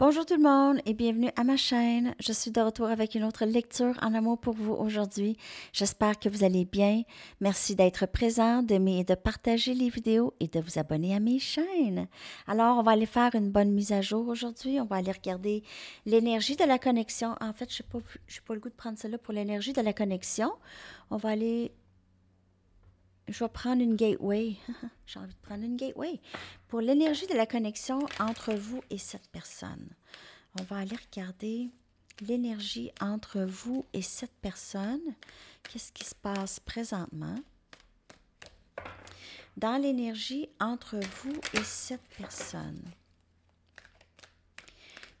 Bonjour tout le monde et bienvenue à ma chaîne. Je suis de retour avec une autre lecture en amour pour vous aujourd'hui. J'espère que vous allez bien. Merci d'être présent, d'aimer et de partager les vidéos et de vous abonner à mes chaînes. Alors, on va aller faire une bonne mise à jour aujourd'hui. On va aller regarder l'énergie de la connexion. En fait, je n'ai pas, pas, le goût de prendre cela pour l'énergie de la connexion. On va aller je vais prendre une gateway. J'ai envie de prendre une gateway pour l'énergie de la connexion entre vous et cette personne. On va aller regarder l'énergie entre vous et cette personne. Qu'est-ce qui se passe présentement? Dans l'énergie entre vous et cette personne.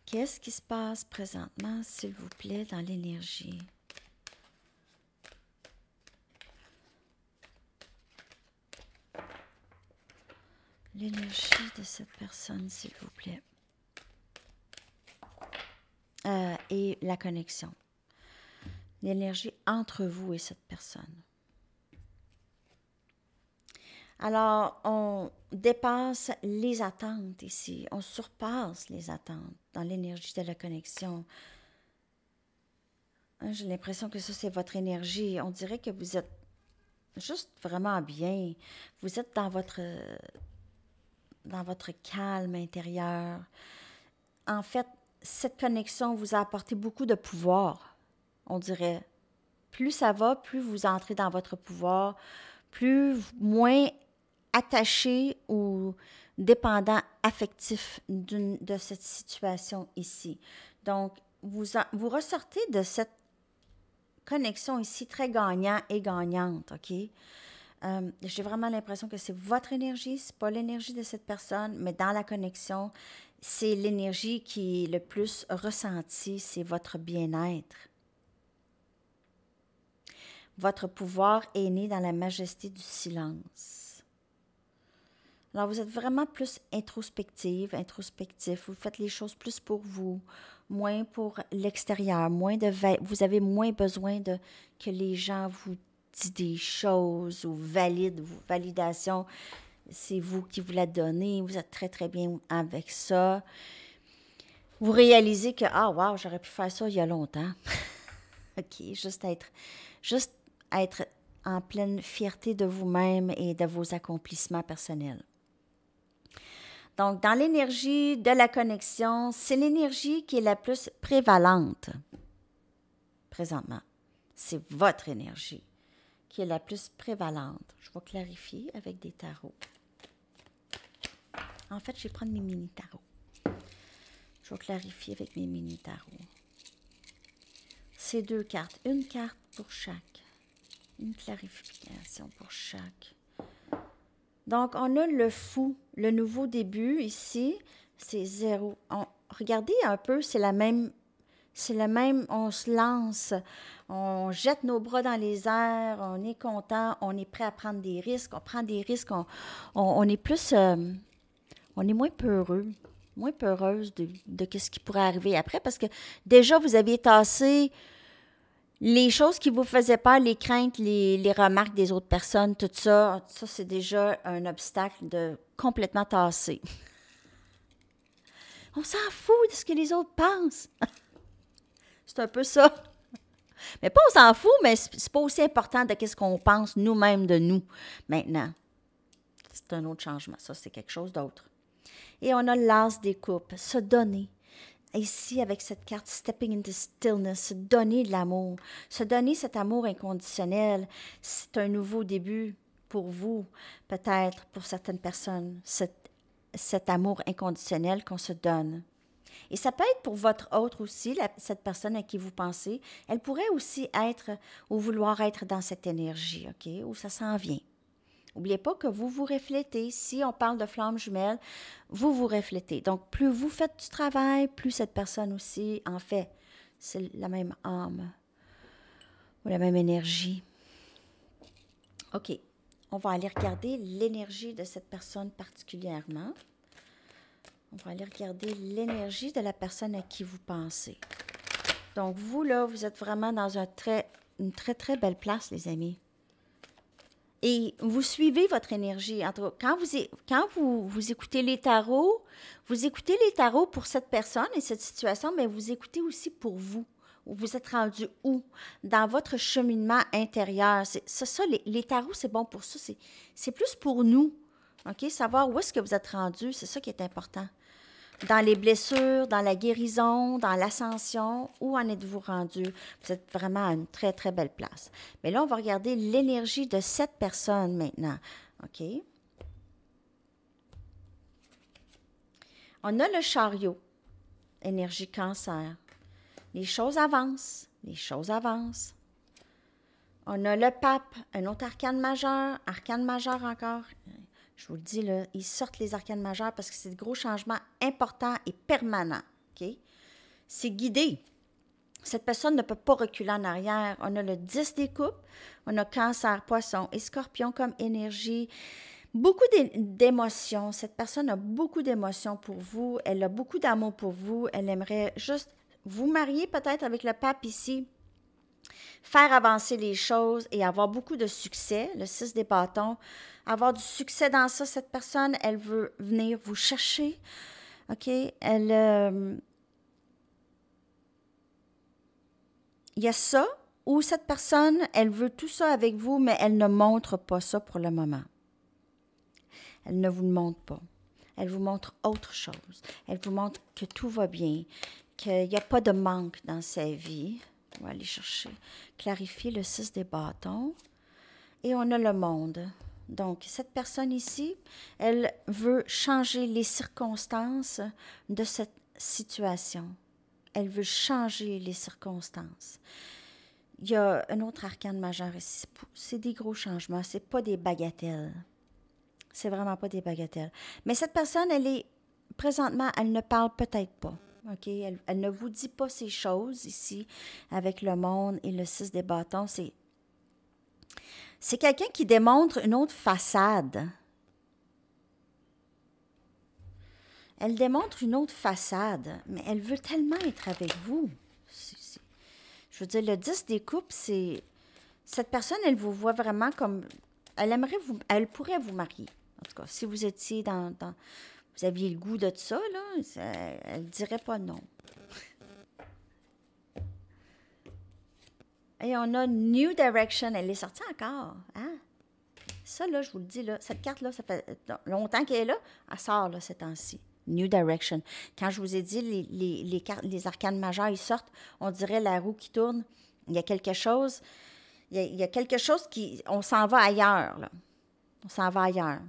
Qu'est-ce qui se passe présentement, s'il vous plaît, dans l'énergie? l'énergie de cette personne, s'il vous plaît. Euh, et la connexion. L'énergie entre vous et cette personne. Alors, on dépasse les attentes ici, on surpasse les attentes dans l'énergie de la connexion. Hein, j'ai l'impression que ça, c'est votre énergie. On dirait que vous êtes juste vraiment bien. Vous êtes dans votre dans votre calme intérieur. En fait, cette connexion vous a apporté beaucoup de pouvoir, on dirait. Plus ça va, plus vous entrez dans votre pouvoir, plus moins attaché ou dépendant affectif de cette situation ici. Donc, vous, vous ressortez de cette connexion ici très gagnant et gagnante, OK? Euh, j'ai vraiment l'impression que c'est votre énergie, c'est pas l'énergie de cette personne, mais dans la connexion, c'est l'énergie qui est le plus ressentie, c'est votre bien-être. Votre pouvoir est né dans la majesté du silence. Alors vous êtes vraiment plus introspective, introspectif, vous faites les choses plus pour vous, moins pour l'extérieur, moins de vous avez moins besoin de que les gens vous dit des choses ou valide, validation, c'est vous qui vous la donnez, vous êtes très, très bien avec ça. Vous réalisez que, ah, wow, j'aurais pu faire ça il y a longtemps. OK, juste être, juste être en pleine fierté de vous-même et de vos accomplissements personnels. Donc, dans l'énergie de la connexion, c'est l'énergie qui est la plus prévalente présentement. C'est votre énergie qui est la plus prévalente. Je vais clarifier avec des tarots. En fait, je vais prendre mes mini tarots. Je vais clarifier avec mes mini tarots. Ces deux cartes, une carte pour chaque. Une clarification pour chaque. Donc, on a le fou, le nouveau début ici, c'est zéro. regardez un peu, c'est la même c'est le même, on se lance, on jette nos bras dans les airs, on est content, on est prêt à prendre des risques, on prend des risques, on, est plus, euh, on est moins peureux, moins peureuse de, de ce qui pourrait arriver après parce que déjà vous aviez tassé les choses qui vous faisaient peur, les craintes, les, les remarques des autres personnes, tout ça, ça c'est déjà un obstacle de complètement tasser. On s'en fout de ce que les autres pensent. un peu ça. Mais pas on s'en fout, mais c'est pas aussi important de qu'est-ce qu'on pense nous-mêmes de nous maintenant. C'est un autre changement. Ça, c'est quelque chose d'autre. Et on a l'as des coupes, se donner. Ici, avec cette carte Stepping into Stillness, se donner de l'amour, se donner cet amour inconditionnel, c'est un nouveau début pour vous, peut-être pour certaines personnes, cet, cet amour inconditionnel qu'on se donne. Et ça peut être pour votre autre aussi, cette personne à qui vous pensez. Elle pourrait aussi être ou vouloir être dans cette énergie, OK, où ça s'en vient. N'oubliez pas que vous vous reflétez. Si on parle de flammes jumelles, vous vous reflétez. Donc, plus vous faites du travail, plus cette personne aussi en fait. C'est la même âme ou la même énergie. OK. On va aller regarder l'énergie de cette personne particulièrement. On va aller regarder l'énergie de la personne à qui vous pensez. Donc, vous, là, vous êtes vraiment dans un très, une très, très belle place, les amis. Et vous suivez votre énergie. Entre, quand vous, quand vous, écoutez les tarots, vous écoutez les tarots pour cette personne et cette situation, mais vous écoutez aussi pour vous. Vous êtes rendu où? Dans votre cheminement intérieur. C'est ça, les, les tarots, c'est bon pour ça. C'est plus pour nous. OK? Savoir où est-ce que vous êtes rendu, c'est ça qui est important dans les blessures, dans la guérison, dans l'ascension, où en êtes-vous rendu? Vous êtes vraiment à une très, très belle place. Mais là, on va regarder l'énergie de cette personne maintenant. OK? On a le chariot, énergie cancer. Les choses avancent, les choses avancent. On a le pape, un autre arcane majeur, arcane majeur encore, je vous le dis, là, ils sortent les arcanes majeures parce que c'est de gros changements importants et permanents. C'est guidé. Cette personne ne peut pas reculer en arrière. On a le 10 des coupes, on a cancer, poisson et scorpion comme énergie. Beaucoup d'émotions. Cette personne a beaucoup d'émotions pour vous. Elle a beaucoup d'amour pour vous. Elle aimerait juste vous marier peut-être avec le pape ici faire avancer les choses et avoir beaucoup de succès, le 6 des bâtons, avoir du succès dans ça, cette personne, elle veut venir vous chercher. OK? Elle. Euh, il y a ça, ou cette personne, elle veut tout ça avec vous, mais elle ne montre pas ça pour le moment. Elle ne vous le montre pas. Elle vous montre autre chose. Elle vous montre que tout va bien, qu'il n'y a pas de manque dans sa vie. On va aller chercher, clarifier le 6 des bâtons. Et on a le monde. Donc, cette personne ici, elle veut changer les circonstances de cette situation. Elle veut changer les circonstances. Il y a un autre arcane majeur ici. C'est des gros changements. C'est pas des bagatelles. C'est vraiment pas des bagatelles. Mais cette personne, elle est présentement, elle ne parle peut-être pas. OK? Elle, ne vous dit pas ces choses ici avec le monde et le 6 des bâtons. C'est, c'est quelqu'un qui démontre une autre façade. Elle démontre une autre façade, mais elle veut tellement être avec vous. je veux dire, le 10 des coupes, c'est. Cette personne, elle vous voit vraiment comme. Elle aimerait vous. Elle pourrait vous marier. En tout cas, si vous étiez dans vous aviez le goût de ça, là, elle ne dirait pas non. Et on a New Direction. Elle est sortie encore. Hein? Ça, là, je vous le dis, là, cette carte-là, ça fait longtemps qu'elle est là. Elle sort, là, ces temps-ci. New Direction. Quand je vous ai dit, les, les, les, cartes, les arcanes majeures, ils sortent. On dirait la roue qui tourne. Il y a quelque chose. Il y il y a quelque chose qui. On s'en va ailleurs, là. On s'en va ailleurs.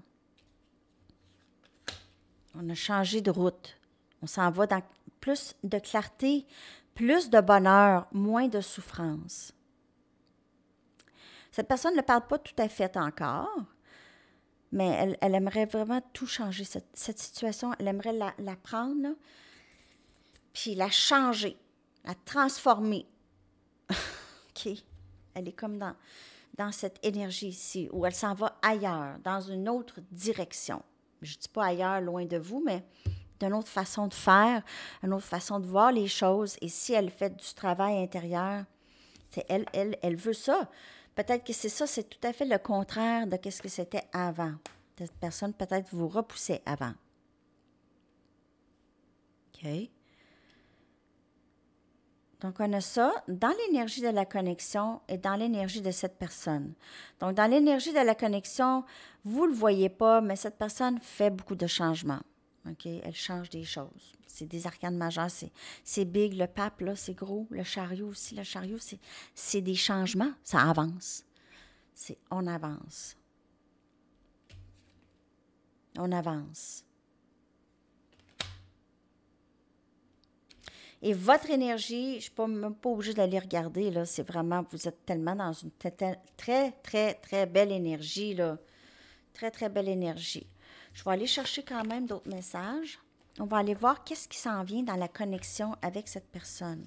On a changé de route. On s'en va dans plus de clarté, plus de bonheur, moins de souffrance. Cette personne ne parle pas tout à fait encore, mais elle, aimerait vraiment tout changer. Cette, situation, elle aimerait la, prendre, puis la changer, la transformer. OK. Elle est comme dans, dans cette énergie ici, où elle s'en va ailleurs, dans une autre direction je ne dis pas ailleurs, loin de vous, mais d'une autre façon de faire, une autre façon de voir les choses. Et si elle fait du travail intérieur, elle, elle, elle veut ça. Peut-être que c'est ça, c'est tout à fait le contraire de ce que c'était avant. Cette personne peut-être vous repoussait avant. OK? Donc, on a ça dans l'énergie de la connexion et dans l'énergie de cette personne. Donc, dans l'énergie de la connexion, vous ne le voyez pas, mais cette personne fait beaucoup de changements. OK? Elle change des choses. C'est des arcanes majeurs, c'est big, le pape, là, c'est gros, le chariot aussi, le chariot, c'est des changements, ça avance. C'est on avance. On avance. Et votre énergie, je ne suis pas, même pas obligée d'aller regarder, là, c'est vraiment, vous êtes tellement dans une très, très, très, très belle énergie, là. Très, très belle énergie. Je vais aller chercher quand même d'autres messages. On va aller voir qu'est-ce qui s'en vient dans la connexion avec cette personne.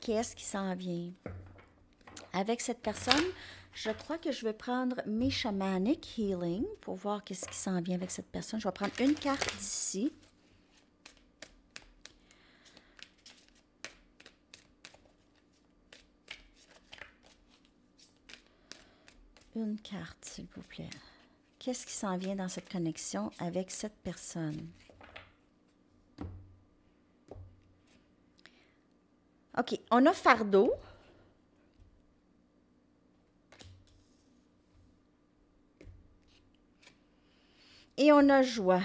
Qu'est-ce qui s'en vient? Avec cette personne, je crois que je vais prendre mes shamanic healing pour voir qu'est-ce qui s'en vient avec cette personne. Je vais prendre une carte d'ici. Une carte, s'il vous plaît. Qu'est-ce qui s'en vient dans cette connexion avec cette personne? OK, on a fardeau. Et on a joie.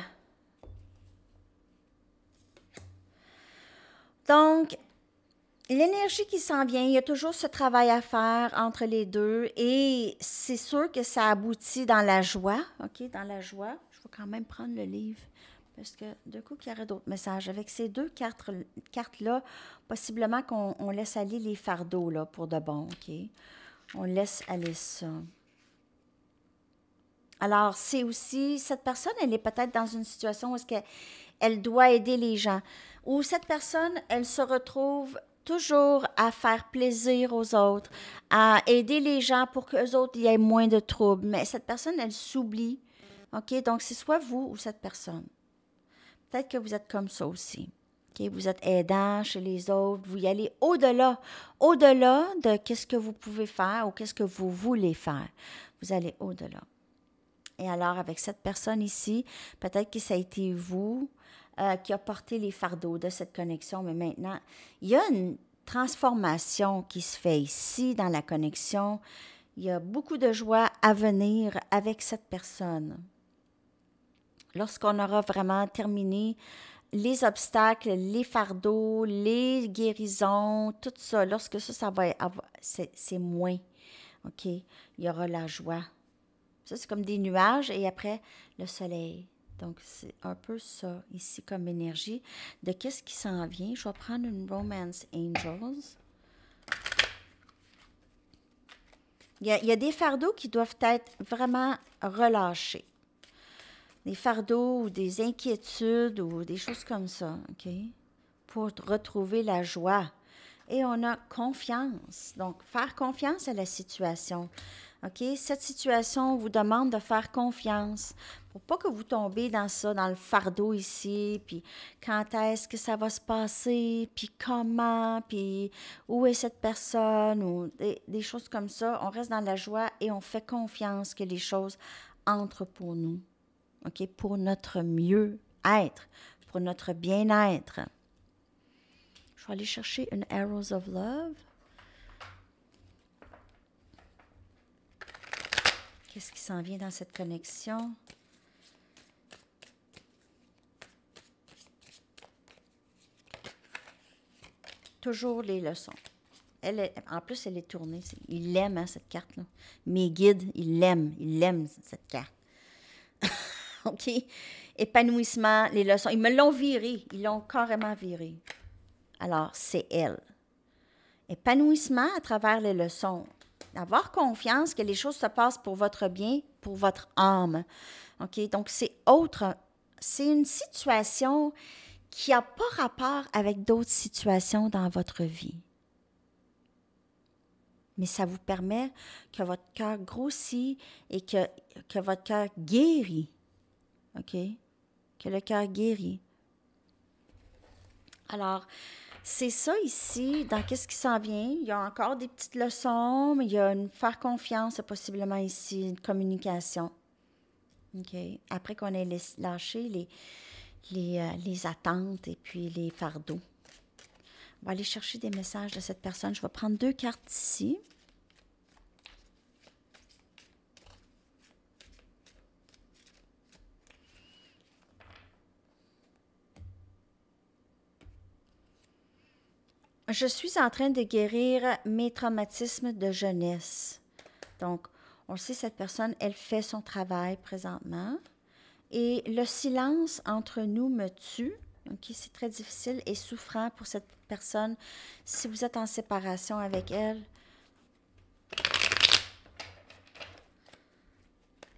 Donc, l'énergie qui s'en vient, il y a toujours ce travail à faire entre les deux et c'est sûr que ça aboutit dans la joie, OK, dans la joie. Je vais quand même prendre le livre parce que de coup, il y aurait d'autres messages. Avec ces deux cartes-là, possiblement qu'on laisse aller les fardeaux là, pour de bon, OK? On laisse aller ça. Alors, c'est aussi, cette personne, elle est peut-être dans une situation où ce qu'elle elle doit aider les gens. Ou cette personne, elle se retrouve toujours à faire plaisir aux autres, à aider les gens pour qu'eux autres y aient moins de troubles. Mais cette personne, elle s'oublie. OK? Donc, c'est soit vous ou cette personne. Peut-être que vous êtes comme ça aussi. Vous êtes aidant chez les autres. Vous y allez au-delà, au-delà de qu'est-ce que vous pouvez faire ou qu'est-ce que vous voulez faire. Vous allez au-delà. Et alors, avec cette personne ici, peut-être que ça a été vous, euh, qui a porté les fardeaux de cette connexion, mais maintenant, il y a une transformation qui se fait ici dans la connexion. Il y a beaucoup de joie à venir avec cette personne. Lorsqu'on aura vraiment terminé les obstacles, les fardeaux, les guérisons, tout ça, lorsque ça, ça va c'est moins. OK? Il y aura la joie. Ça, c'est comme des nuages et après le soleil. Donc, c'est un peu ça ici comme énergie de qu'est-ce qui s'en vient. Je vais prendre une Romance Angels. Il y, a, des fardeaux qui doivent être vraiment relâchés. Des fardeaux ou des inquiétudes ou des choses comme ça, OK? Pour retrouver la joie. Et on a confiance. Donc, faire confiance à la situation. OK? Cette situation vous demande de faire confiance pour pas que vous tombez dans ça, dans le fardeau ici, puis quand est-ce que ça va se passer, puis comment, puis où est cette personne, ou des, choses comme ça. On reste dans la joie et on fait confiance que les choses entrent pour nous, OK? Pour notre mieux-être, pour notre bien-être. Je vais aller chercher une Arrows of Love. Qu'est-ce qui s'en vient dans cette connexion? Toujours les leçons. Elle est, en plus, elle est tournée. Il aime hein, cette carte-là. Mes guides, il l'aime. Il aime cette carte. OK? Épanouissement, les leçons. Ils me l'ont virée. Ils l'ont carrément virée. Alors, c'est elle. Épanouissement à travers les leçons. Avoir confiance que les choses se passent pour votre bien, pour votre âme. OK? Donc, c'est autre. C'est une situation qui n'a pas rapport avec d'autres situations dans votre vie. Mais ça vous permet que votre cœur grossit et que, que votre cœur guérit. OK? Que le cœur guérit. Alors, c'est ça ici, dans qu'est-ce qui s'en vient. Il y a encore des petites leçons, mais il y a une faire confiance, possiblement ici, une communication. Après qu'on ait lâché les, euh, les, attentes et puis les fardeaux. On va aller chercher des messages de cette personne. Je vais prendre deux cartes ici. Je suis en train de guérir mes traumatismes de jeunesse. Donc, on sait, cette personne, elle fait son travail présentement. Et le silence entre nous me tue. Donc, c'est très difficile et souffrant pour cette personne si vous êtes en séparation avec elle.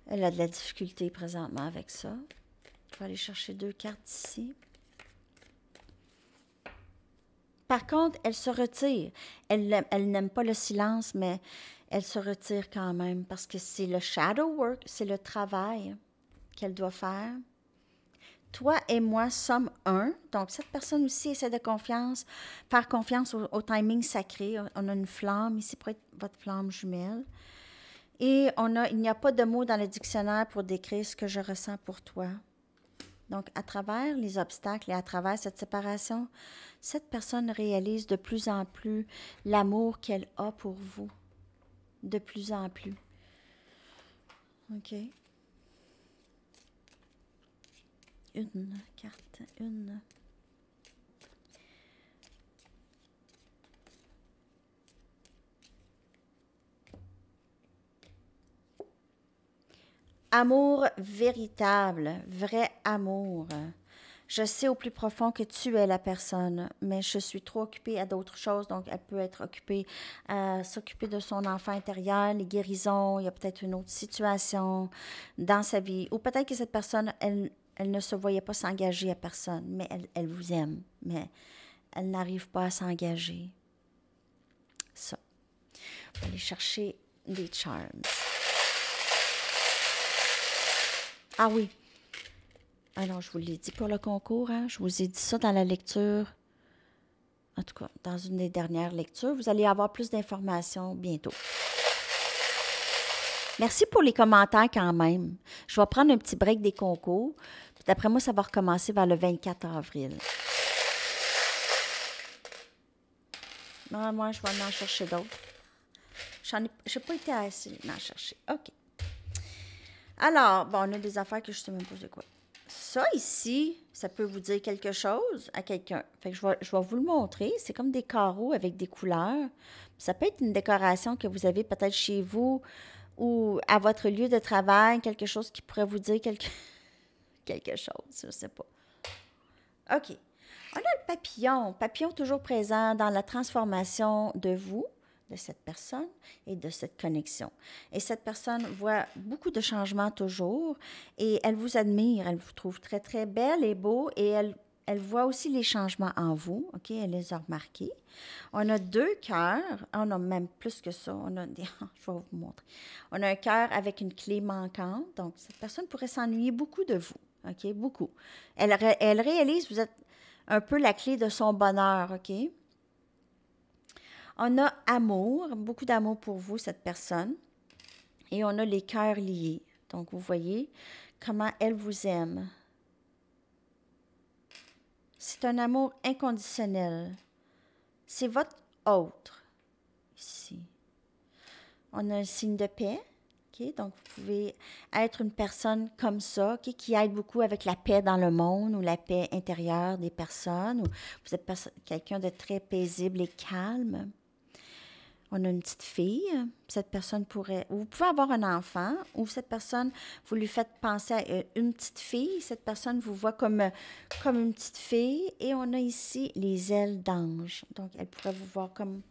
Elle a de la difficulté présentement avec ça. Je vais aller chercher deux cartes ici. Par contre, elle se retire. Elle, elle n'aime pas le silence, mais elle se retire quand même parce que c'est le shadow work, c'est le travail qu'elle doit faire. Toi et moi sommes un. Donc, cette personne aussi essaie de confiance, faire confiance au, timing sacré. On a une flamme ici pour être votre flamme jumelle. Et on a, il n'y a pas de mots dans le dictionnaire pour décrire ce que je ressens pour toi. Donc, à travers les obstacles et à travers cette séparation, cette personne réalise de plus en plus l'amour qu'elle a pour vous. De plus en plus. OK. Une carte, une. Amour véritable, vrai amour. Je sais au plus profond que tu es la personne, mais je suis trop occupée à d'autres choses, donc elle peut être occupée à s'occuper de son enfant intérieur, les guérisons, il y a peut-être une autre situation dans sa vie, ou peut-être que cette personne, elle, ne se voyait pas s'engager à personne, mais elle, elle vous aime, mais elle n'arrive pas à s'engager. Ça. On va aller chercher des charms. Ah oui. Alors, je vous l'ai dit pour le concours, hein. je vous ai dit ça dans la lecture. En tout cas, dans une des dernières lectures, vous allez avoir plus d'informations bientôt. Merci pour les commentaires quand même. Je vais prendre un petit break des concours. d'après moi, ça va recommencer vers le 24 avril. Non, moi, je vais en chercher d'autres. Je n'ai pas été assez m'en chercher. OK. Alors, bon, on a des affaires que je sais même pas c'est quoi. Ça ici, ça peut vous dire quelque chose à quelqu'un. Fait que je vais, je vais vous le montrer. C'est comme des carreaux avec des couleurs. Ça peut être une décoration que vous avez peut-être chez vous ou à votre lieu de travail, quelque chose qui pourrait vous dire quelque, quelque chose, je ne sais pas. OK. On a le papillon. Papillon toujours présent dans la transformation de vous de cette personne et de cette connexion. Et cette personne voit beaucoup de changements toujours et elle vous admire, elle vous trouve très, très belle et beau et elle, elle voit aussi les changements en vous, OK? Elle les a remarqués. On a deux cœurs, on a même plus que ça, on a des, je vais vous montrer. On a un cœur avec une clé manquante, donc cette personne pourrait s'ennuyer beaucoup de vous, OK? Beaucoup. Elle, elle réalise, vous êtes un peu la clé de son bonheur, OK? On a amour, beaucoup d'amour pour vous, cette personne. Et on a les cœurs liés. Donc, vous voyez comment elle vous aime. C'est un amour inconditionnel. C'est votre autre, ici. On a un signe de paix. donc, vous pouvez être une personne comme ça, qui aide beaucoup avec la paix dans le monde ou la paix intérieure des personnes, ou vous êtes quelqu'un de très paisible et calme on a une petite fille, euh, cette personne pourrait, vous pouvez avoir un enfant, ou cette personne, vous lui faites penser à euh, une petite fille, cette personne vous voit comme, euh, comme une petite fille, et on a ici les ailes d'ange. Donc, elle pourrait vous voir comme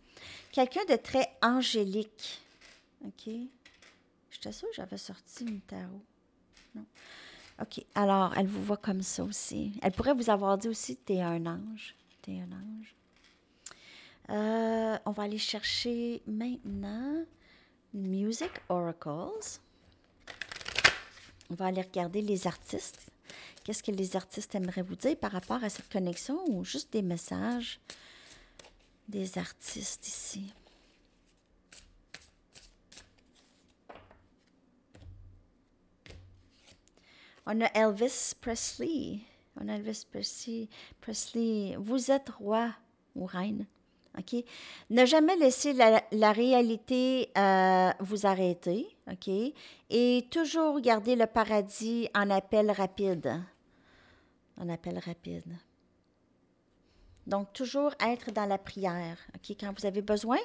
quelqu'un de très angélique. OK? J'étais sûre que j'avais sorti une tarot. Non. OK. Alors, elle vous voit comme ça aussi. Elle pourrait vous avoir dit aussi, t'es un ange. T'es un ange. Euh, on va aller chercher maintenant Music Oracles. On va aller regarder les artistes. Qu'est-ce que les artistes aimeraient vous dire par rapport à cette connexion ou juste des messages des artistes ici? On a Elvis Presley. On a Elvis Presley. Presley, vous êtes roi ou reine. OK? Ne jamais laisser la, réalité euh, vous arrêter, OK? Et toujours garder le paradis en appel rapide. En appel rapide. Donc, toujours être dans la prière, OK? Quand vous avez besoin,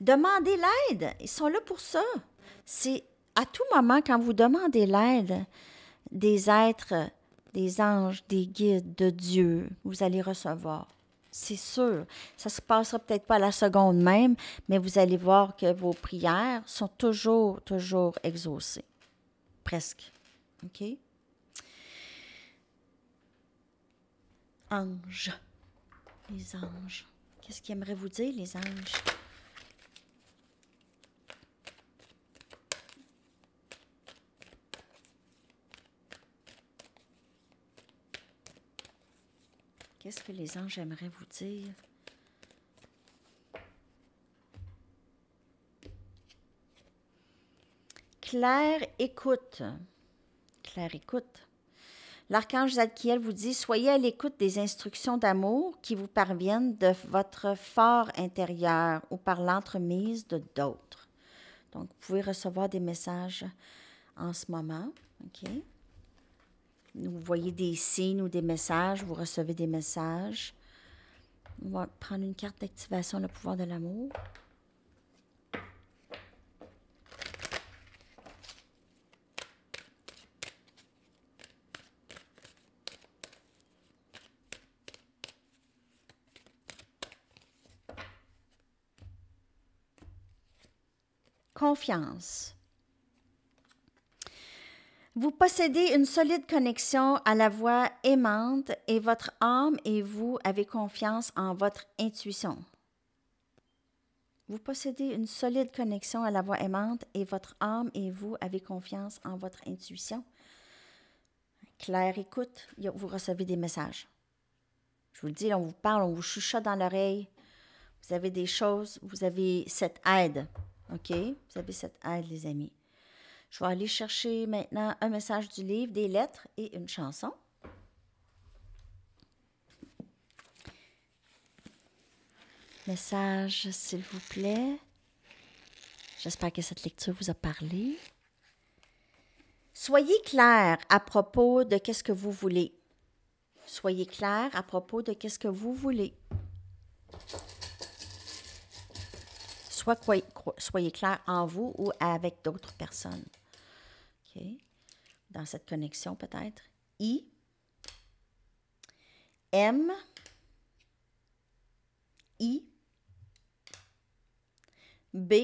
demandez l'aide. Ils sont là pour ça. C'est à tout moment, quand vous demandez l'aide des êtres, des anges, des guides, de Dieu, vous allez recevoir c'est sûr. Ça se passera peut-être pas à la seconde même, mais vous allez voir que vos prières sont toujours, toujours exaucées. Presque. OK? Anges. Les anges. Qu'est-ce qu'ils aimeraient vous dire, les anges? Qu'est-ce que les anges aimeraient vous dire? Claire écoute. Claire écoute. L'archange Zadkiel vous dit Soyez à l'écoute des instructions d'amour qui vous parviennent de votre fort intérieur ou par l'entremise de d'autres. Donc, vous pouvez recevoir des messages en ce moment. OK? vous voyez des signes ou des messages, vous recevez des messages. On va prendre une carte d'activation, le pouvoir de l'amour. Confiance. Vous possédez une solide connexion à la voix aimante et votre âme et vous avez confiance en votre intuition. Vous possédez une solide connexion à la voix aimante et votre âme et vous avez confiance en votre intuition. Claire écoute, vous recevez des messages. Je vous le dis, on vous parle, on vous chuchote dans l'oreille. Vous avez des choses, vous avez cette aide. OK? Vous avez cette aide, les amis. Je vais aller chercher maintenant un message du livre, des lettres et une chanson. Message, s'il vous plaît. J'espère que cette lecture vous a parlé. Soyez clair à propos de qu'est-ce que vous voulez. Soyez clair à propos de qu'est-ce que vous voulez. soyez clair en vous ou avec d'autres personnes. Dans cette connexion, peut-être. I. M. I. B.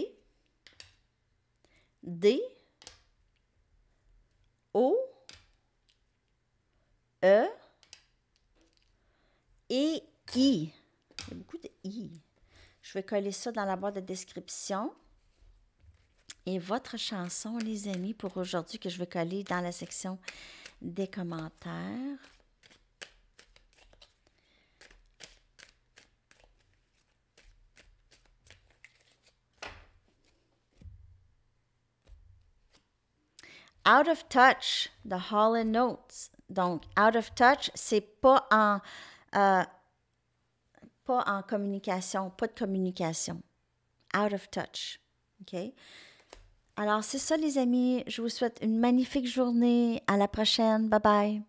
D. O. E. Et I. Il y a beaucoup de I. Je vais coller ça dans la boîte de description et votre chanson, les amis, pour aujourd'hui que je vais coller dans la section des commentaires. Out of touch, the Hall Notes. Donc, out of touch, c'est pas en euh, pas en communication, pas de communication. Out of touch. OK? Alors, c'est ça, les amis. Je vous souhaite une magnifique journée. À la prochaine. Bye bye.